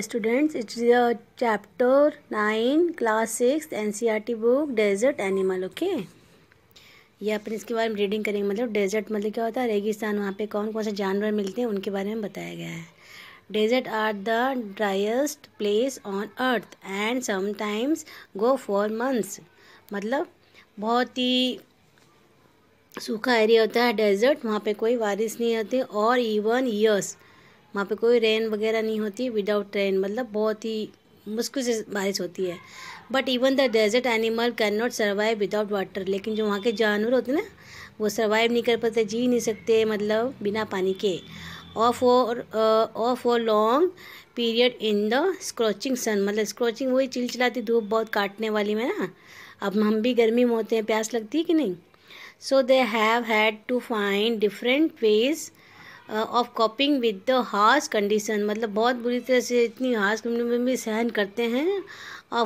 students it's chapter nine class six T book desert animal okay ये अपन इसके बारे में रीडिंग करेंगे मतलब डेजर्ट मतलब क्या होता है रेगिस्तान वहाँ पे कौन कौन से जानवर मिलते हैं उनके बारे में बताया गया है desert are the driest place on earth and sometimes go for months मतलब बहुत ही सूखा एरिया होता है डेजर्ट वहाँ पे कोई बारिश नहीं होती और इवन ईयर्स वहाँ पे कोई रेन वगैरह नहीं होती विदाउट रेन मतलब बहुत ही मुश्किल से बारिश होती है but even the desert animal can not survive without water लेकिन जो वहाँ के जानवर होते हैं ना वो सर्वाइव नहीं कर पाते जी नहीं सकते मतलब बिना पानी के ऑफ और ऑफ और long period in the scorching sun मतलब स्क्रॉचिंग वही चिलचिलाती धूप बहुत काटने वाली में ना अब हम भी गर्मी में होते हैं प्यास लगती है कि नहीं so they have had to find different ways of coping with the harsh condition मतलब बहुत बुरी तरह से इतनी हार्श कंडीशन में भी सहन करते हैं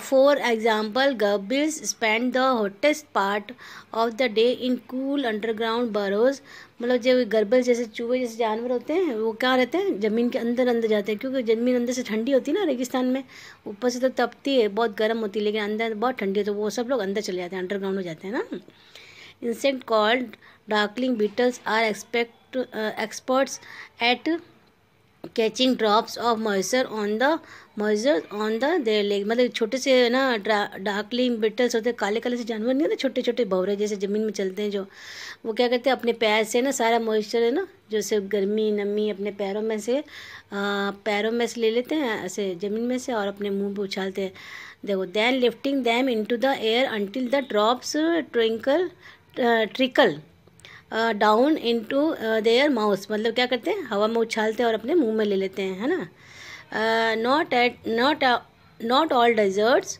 for example gerbils spend the hottest part of the day in cool underground burrows मतलब जो गर्बल जैसे चूहे जैसे जानवर होते हैं वो क्या रहते हैं ज़मीन के अंदर अंदर जाते हैं क्योंकि ज़मीन अंदर से ठंडी होती है ना रेगिस्तान में ऊपर से तो तपती है बहुत गर्म होती है लेकिन अंदर बहुत ठंडी है तो वो सब लोग अंदर चले जाते हैं अंडरग्राउंड हो जाते हैं ना insect called darkling beetles are expect experts at catching drops of moisture on the moisture on the their leg मतलब छोटे से ना डार्कली बिटल्स होते हैं काले काले से जानवर नहीं होते छोटे छोटे भवरे जैसे ज़मीन में चलते हैं जो वो क्या करते हैं अपने पैर से ना सारा मॉइस्चर है ना जैसे गर्मी नमी अपने पैरों में से आ, पैरों में से ले लेते हैं ऐसे ज़मीन में से और अपने मुँह पर उछालते हैं देखो then lifting them to the air until the drops trinkle trickle down into their mouth मतलब क्या करते हैं हवा में उछालते हैं और अपने मुंह में ले लेते हैं है ना not at not not all deserts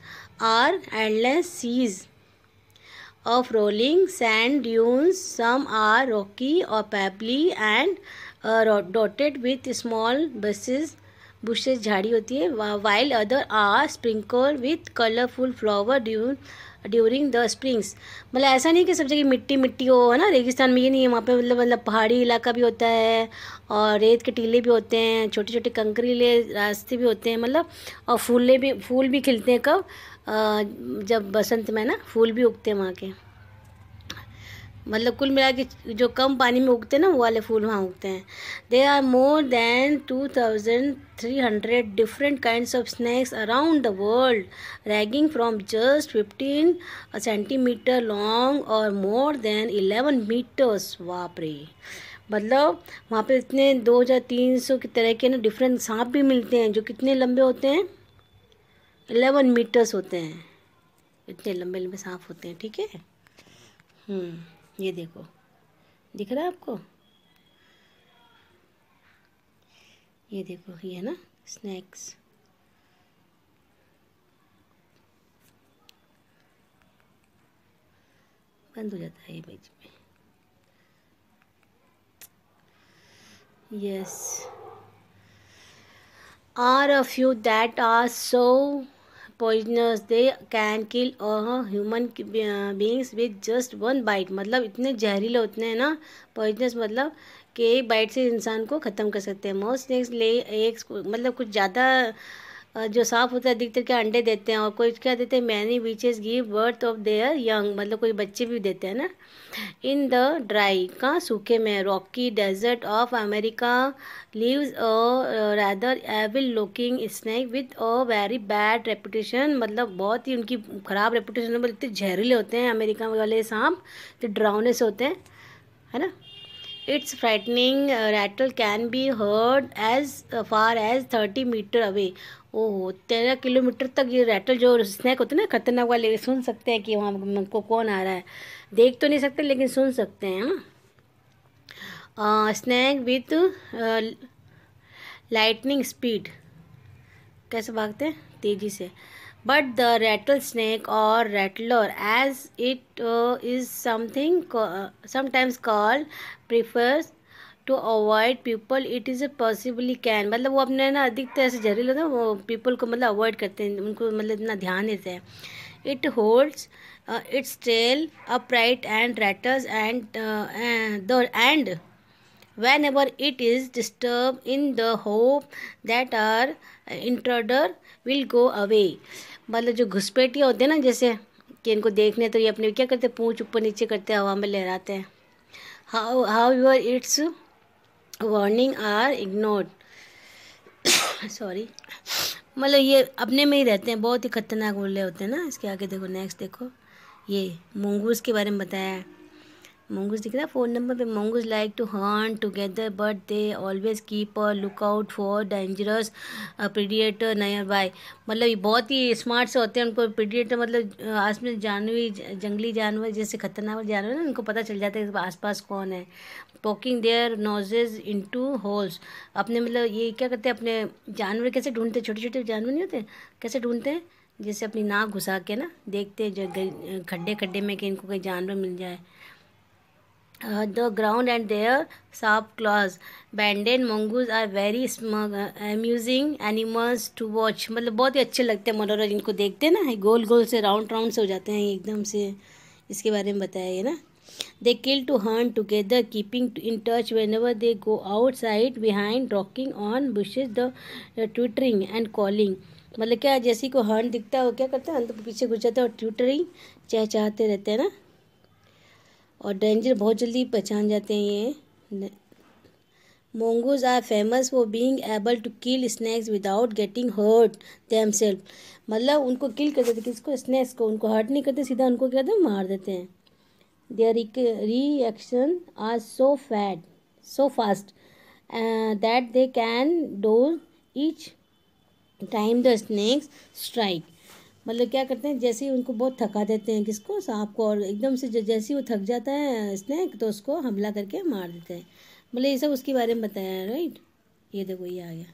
are endless seas of rolling sand dunes some are rocky और pebbly and dotted with small buses bushes झाड़ी होती है while other are sprinkle with colourful flower dune during the springs मतलब ऐसा नहीं कि सब जगह मिट्टी मिट्टी हो है ना रेगिस्तान में ये नहीं है वहाँ पे मतलब मतलब पहाड़ी इलाका भी होता है और रेत के टीले भी होते हैं छोटे छोटे कंकरीले रास्ते भी होते हैं मतलब और फूले भी फूल भी खिलते हैं कब जब बसंत में ना फूल भी उगते हैं वहाँ के मतलब कुल मिला के जो कम पानी में उगते हैं ना वो वाले फूल वहाँ उगते हैं they are more than two thousand three hundred different kind of snakes around the world ranging from just fifteen centimetre long और मोर देन इलेवन मीटर्स वापरे मतलब वहाँ पे इतने दो हज़ार तीन सौ की तरह के ना डिफरेंट सांप भी मिलते हैं जो कितने लंबे होते हैं एलेवन मीटर्स होते हैं इतने लंबे लंबे सांप होते हैं ठीक है हम्म ये देखो दिख रहा है आपको ये देखो ये है ना स्नैक्स बंद हो जाता है ये बीच में yes are a few that are so poisonous they can kill human beings with just one bite मतलब इतने जहरीले होते हैं ना पॉइजनस मतलब कि एक बाइट से इंसान को ख़त्म कर सकते हैं मोस्ट नेक्स्ट ले एक मतलब कुछ ज़्यादा जो साफ़ होता है अधिकतर क्या अंडे देते हैं और कोई क्या देते हैं many beaches give birth of their young मतलब कोई बच्चे भी देते हैं ना इन द ड्राई कहाँ सूखे में rocky desert of America lives rather evil looking snake with a very bad reputation मतलब बहुत ही उनकी ख़राब रेपुटेशन मतलब इतने जहरीले होते हैं अमेरिका वाले सांप तो ड्राउनेस होते हैं है ना it's frightening rattle can be heard as far as thirty metre away oh तेरह किलोमीटर तक ये रैटल जो स्नैक होते हैं ना खतरनाक वाले लेकिन सुन सकते हैं कि वहाँ को कौन आ रहा है देख तो नहीं सकते लेकिन सुन सकते हैं हाँ स्नैक विथ लाइटनिंग स्पीड कैसे भागते हैं तेज़ी से बट द रैटल स्नैक और rattler as it is something sometimes call prefers to avoid people it is a possibly can मतलब वो अपने ना अधिकतर ऐसे जहरीले हैं वो पीपल को मतलब अवॉइड करते हैं उनको मतलब इतना ध्यान देते हैं it holds its tail upright and rattles and the end ever it is disturb in the hope that are intruder will go away मतलब जो घुसपैठिया होते हैं ना जैसे कि इनको देखने तो ये अपने क्या करते हैं पूँछ ऊपर नीचे करते हैं हवा में लहराते हैं how how your its warning are ignored sorry मतलब ये अपने में ही रहते हैं बहुत ही खतरनाक बोले होते हैं ना इसके आगे देखो नेक्स्ट देखो ये मूंगूस के बारे में बताया है मोंगूस दिख रहा है फोन नंबर पे mongoose like to herd together but they always keep a lookout for dangerous predator nearby मतलब ये बहुत ही स्मार्ट से होते हैं उनको प्रीडिएटर मतलब uh, आस में जानवी जंगली जानवर जैसे खतरनाक जानवर ना उनको पता चल जाता है कि आसपास कौन है poking their noses in to holes अपने मतलब ये क्या करते हैं अपने जानवर कैसे ढूंढते छोटे छोटे जानवर नहीं होते कैसे ढूंढते हैं जैसे अपनी नाक घुसा के ना देखते हैं खड्डे खड्डे में कि इनको कोई जानवर मिल जाए uh, the ground and their sharp claws banded mongoose are very amusing animals to watch मतलब बहुत ही अच्छे लगते हैं मनोरंजन को देखते हैं ना गोल गोल से राउंड राउंड से हो जाते हैं एकदम से इसके बारे में बताया गया ना they kill to herd together keeping in touch whenever they go outside behind rocking on bushes the twittering and calling मतलब क्या जैसे को हर्न दिखता है वो क्या करते हैं पीछे घुस जाते हैं और ट्विटरिंग चहचहाते रहते हैं ना और डेंजर बहुत जल्दी पहचान जाते हैं ये mongoose are famous for being able to kill snakes without getting hurt them self मतलब उनको किल कर देते किसको स्नैक्स को उनको हर्ट नहीं करते सीधा उनको क्या देते मार देते हैं their reaction are so fat so fast that they can dodge each time the snakes strike मतलब क्या करते हैं जैसे ही उनको बहुत थका देते हैं किसको सांप को और एकदम से जैसे ही वो थक जाता है स्नैक तो उसको हमला करके मार देते हैं मतलब ये सब उसके बारे में बताया राइट ये देखो ये आ गया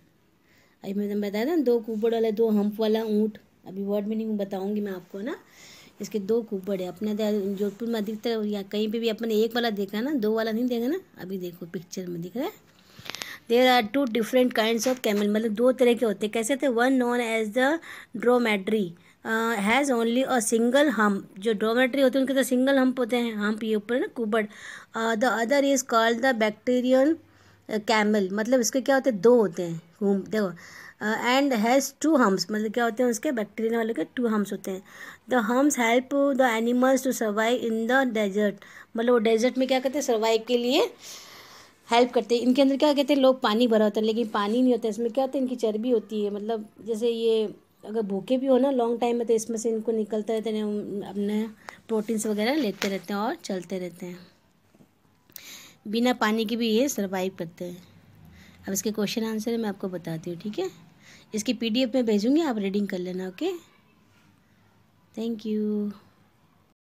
अभी मैंने बताया ना दो कुबड़ वाला दो हम्प वाला ऊँट अभी वर्ड मीनिंग बताऊँगी मैं आपको ना इसके दो कुबड़ है अपने तो जोधपुर में अधिकतर या कहीं पर भी अपने एक वाला देखा ना दो वाला नहीं देखा ना अभी देखो पिक्चर में दिख रहा है there are two different kind of camel मतलब दो तरह के होते हैं कैसे थे one known as the dromedary has only a single hump जो डोमेट्री होते हैं उनके तो सिंगल हम्प होते हैं हम्प ये ऊपर है ना कुबड़ the other is called the Bactrian camel मतलब इसके क्या होते हैं दो होते हैं हुम देखो एंड हैज़ टू हम्स मतलब क्या होते हैं उसके बैक्टीरिया वाले के टू हम्स होते हैं the humps help the animals to survive in the desert मतलब वो डेजर्ट में क्या करते हैं सर्वाइव के लिए हेल्प करते हैं इनके अंदर क्या कहते हैं लोग पानी भरा होता है लेकिन पानी नहीं होता है इसमें क्या होता है इनकी चर्बी होती है मतलब जैसे ये अगर भूखे भी हो ना लॉन्ग टाइम में तो इसमें से इनको निकलते रहते हैं अपने प्रोटीन्स वगैरह लेते रहते हैं और चलते रहते हैं बिना पानी के भी ये सर्वाइव करते हैं अब इसके क्वेश्चन आंसर मैं आपको बताती हूँ ठीक है इसकी पीडीएफ में भेजूँगी आप रीडिंग कर लेना ओके थैंक यू